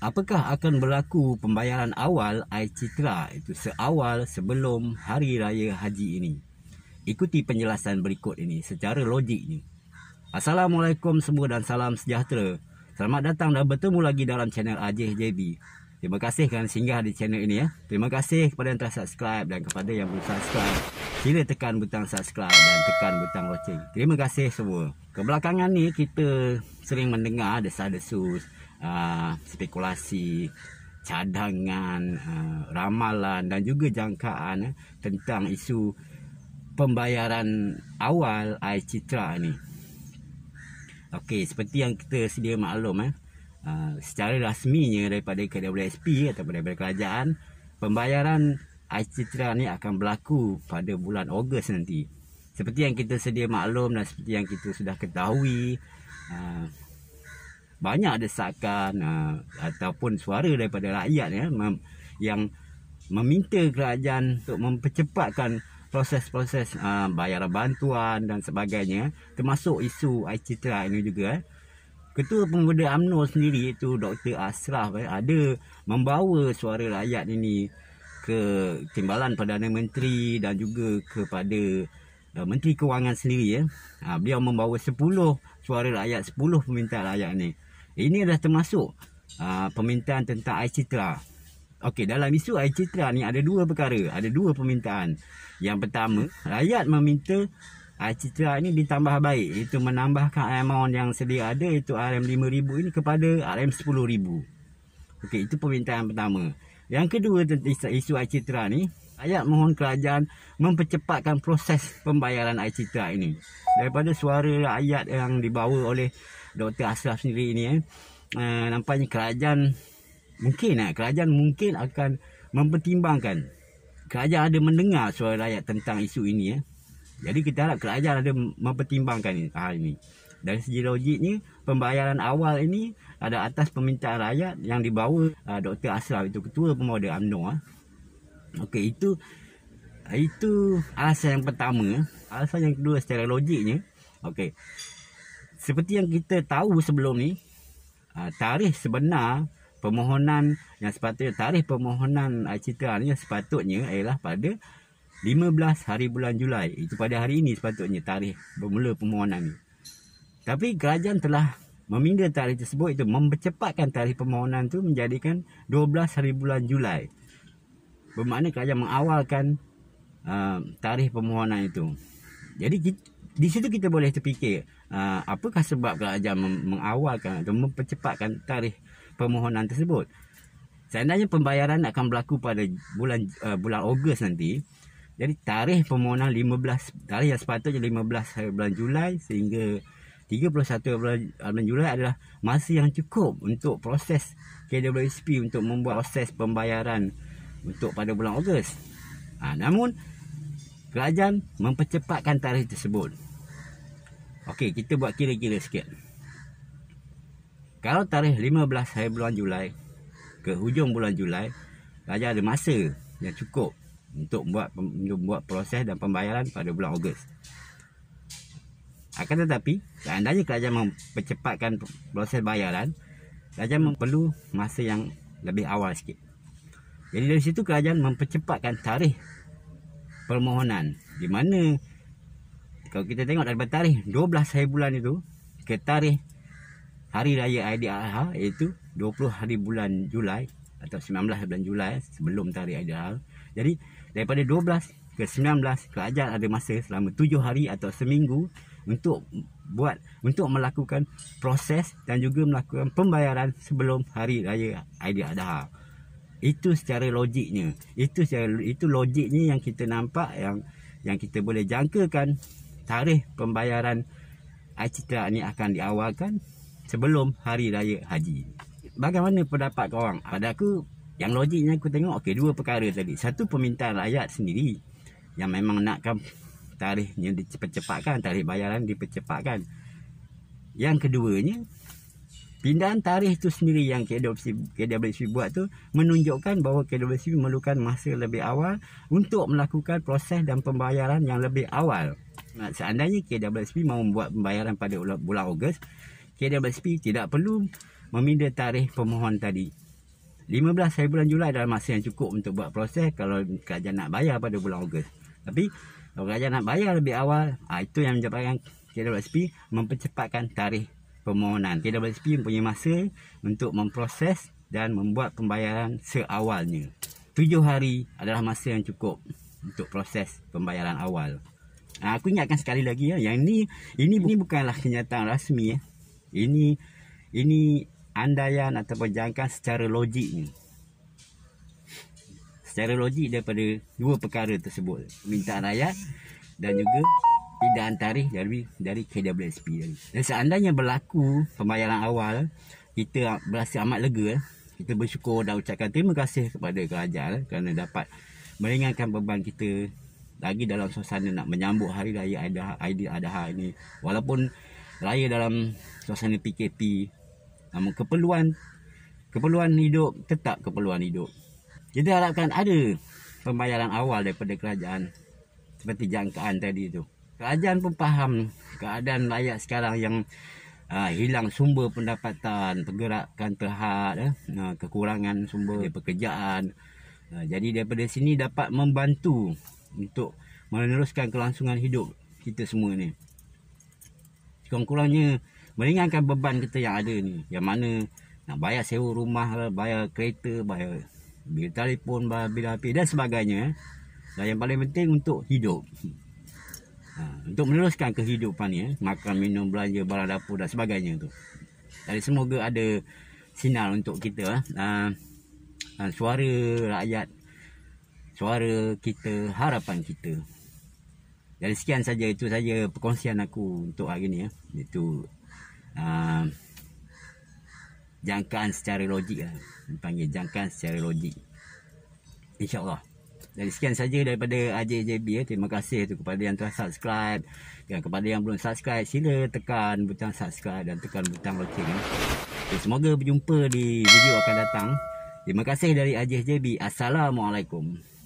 Apakah akan berlaku pembayaran awal Aicitra itu seawal sebelum hari raya haji ini? Ikuti penjelasan berikut ini secara logik ini. Assalamualaikum semua dan salam sejahtera. Selamat datang dan bertemu lagi dalam channel AJJB. Terima kasih kerana singgah di channel ini ya. Terima kasih kepada yang telah subscribe dan kepada yang belum subscribe. Sila tekan butang subscribe dan tekan butang loceng. Terima kasih semua. Kebelakangan ni kita sering mendengar desa-desus, uh, ah, spekulasi, cadangan, ah, ramalan dan juga jangkaan eh, tentang isu pembayaran awal air ni. Okey, seperti yang kita sedia maklum eh uh, secara rasminya daripada KWSP ataupun daripada kerajaan pembayaran Aicitra ni akan berlaku pada bulan Ogos nanti. Seperti yang kita sedia maklum dan seperti yang kita sudah ketahui uh, banyak desakan uh, ataupun suara daripada rakyat ya mem- yang meminta kerajaan untuk mempercepatkan proses-proses uh, bayaran bantuan dan sebagainya termasuk isu Aicitra ini juga eh. Ketua Pemuda Amno sendiri itu Dr. Asraf eh, ada membawa suara rakyat ini ke Timbalan Perdana Menteri dan juga kepada eh, Menteri Kewangan sendiri. Ya. Ha, beliau membawa 10 suara rakyat, 10 permintaan rakyat ini. Ini dah termasuk ha, permintaan tentang air citra. Okey, dalam isu air citra ni ada dua perkara, ada dua permintaan. Yang pertama, rakyat meminta uh, ah, citra ini ditambah baik itu menambahkan amount yang sedia ada itu RM5,000 ini kepada RM10,000 Okey, itu permintaan pertama yang kedua tentang isu, isu citra ini Ayat mohon kerajaan mempercepatkan proses pembayaran air citra ini. Daripada suara ayat yang dibawa oleh Dr. Asraf sendiri ini. Eh, eh, nampaknya kerajaan mungkin eh, kerajaan mungkin akan mempertimbangkan. Kerajaan ada mendengar suara rakyat tentang isu ini. Eh. Jadi kita harap kerajaan ada mempertimbangkan ini, hal ini. Dari segi logik ni, pembayaran awal ini ada atas permintaan rakyat yang dibawa uh, ah, Dr. Asraf itu ketua pemuda UMNO. Uh. Okey, itu itu alasan yang pertama. Alasan yang kedua secara logiknya. Okey. Seperti yang kita tahu sebelum ni, ah, tarikh sebenar permohonan yang sepatutnya tarikh permohonan uh, ni sepatutnya ialah pada 15 hari bulan Julai itu pada hari ini sepatutnya tarikh bermula permohonan ini. Tapi kerajaan telah meminda tarikh tersebut itu mempercepatkan tarikh permohonan itu menjadikan 12 hari bulan Julai. Bermakna kerajaan mengawalkan uh, tarikh permohonan itu. Jadi di situ kita boleh terfikir uh, apakah sebab kerajaan mengawalkan atau mempercepatkan tarikh permohonan tersebut. Seandainya pembayaran akan berlaku pada bulan uh, bulan Ogos nanti, jadi tarikh permohonan 15 tarikh yang sepatutnya 15 hari bulan Julai sehingga 31 bulan Julai adalah masa yang cukup untuk proses KWSP untuk membuat proses pembayaran untuk pada bulan Ogos. Ha, namun kerajaan mempercepatkan tarikh tersebut. Okey, kita buat kira-kira sikit. Kalau tarikh 15 hari bulan Julai ke hujung bulan Julai, kerajaan ada masa yang cukup untuk buat membuat proses dan pembayaran pada bulan Ogos. Akan tetapi, seandainya kerajaan mempercepatkan proses bayaran, kerajaan memerlu masa yang lebih awal sikit. Jadi dari situ kerajaan mempercepatkan tarikh permohonan di mana kalau kita tengok daripada tarikh 12 hari bulan itu ke tarikh hari raya Aidiladha iaitu 20 hari bulan Julai atau 19 bulan Julai sebelum tarikh Aidiladha. Jadi daripada 12 ke 19 ke ajal ada masa selama 7 hari atau seminggu untuk buat untuk melakukan proses dan juga melakukan pembayaran sebelum hari raya Aidiladha. Itu secara logiknya. Itu secara itu logiknya yang kita nampak yang yang kita boleh jangkakan tarikh pembayaran acara ini akan diawalkan sebelum hari raya haji. Bagaimana pendapat kau orang? Pada aku yang logiknya aku tengok okey dua perkara tadi. Satu permintaan rakyat sendiri yang memang nakkan tarikhnya dipercepatkan, tarikh bayaran dipercepatkan. Yang keduanya pindahan tarikh tu sendiri yang KWSB, KWSB buat tu menunjukkan bahawa KWSB memerlukan masa lebih awal untuk melakukan proses dan pembayaran yang lebih awal. Seandainya KWSB mau membuat pembayaran pada bulan Ogos, KWSB tidak perlu memindah tarikh pemohon tadi. 15 hari bulan Julai adalah masa yang cukup untuk buat proses kalau kerajaan nak bayar pada bulan Ogos. Tapi kalau kerajaan nak bayar lebih awal, ha, itu yang menyebabkan KWSP mempercepatkan tarikh permohonan. KWSP mempunyai masa untuk memproses dan membuat pembayaran seawalnya. 7 hari adalah masa yang cukup untuk proses pembayaran awal. Ha, aku ingatkan sekali lagi ya, yang ini ini, ini bukanlah kenyataan rasmi ya. Ini ini andaian atau jangkaan secara logik ni secara logik daripada dua perkara tersebut minta rakyat dan juga tidak antarik dari dari KWSP tadi. Dan seandainya berlaku pembayaran awal, kita berasa amat lega. Eh. Kita bersyukur dan ucapkan terima kasih kepada kerajaan eh, kerana dapat meringankan beban kita lagi dalam suasana nak menyambut Hari Raya Aidiladha ini. Walaupun raya dalam suasana PKP Nama keperluan keperluan hidup tetap keperluan hidup. Kita harapkan ada pembayaran awal daripada kerajaan seperti jangkaan tadi tu. Kerajaan pun faham keadaan layak sekarang yang uh, hilang sumber pendapatan, pergerakan terhad, eh, uh, kekurangan sumber pekerjaan. Uh, jadi daripada sini dapat membantu untuk meneruskan kelangsungan hidup kita semua ni. Sekurang-kurangnya meringankan beban kita yang ada ni yang mana nak bayar sewa rumah lah, bayar kereta bayar bil telefon bil api dan sebagainya eh. dan yang paling penting untuk hidup ha, untuk meneruskan kehidupan ya makan minum belanja barang dapur dan sebagainya tu jadi semoga ada sinar untuk kita eh. ha, ha, suara rakyat suara kita harapan kita jadi sekian saja itu saja perkongsian aku untuk hari ini ya itu Ah, jangkaan secara logik lah. Dipanggil jangkaan secara logik. InsyaAllah. Jadi sekian saja daripada AJJB. Ya. Terima kasih tu kepada yang telah subscribe. Dan kepada yang belum subscribe, sila tekan butang subscribe dan tekan butang loceng. Okay, ya. semoga berjumpa di video akan datang. Terima kasih dari AJJB. Assalamualaikum.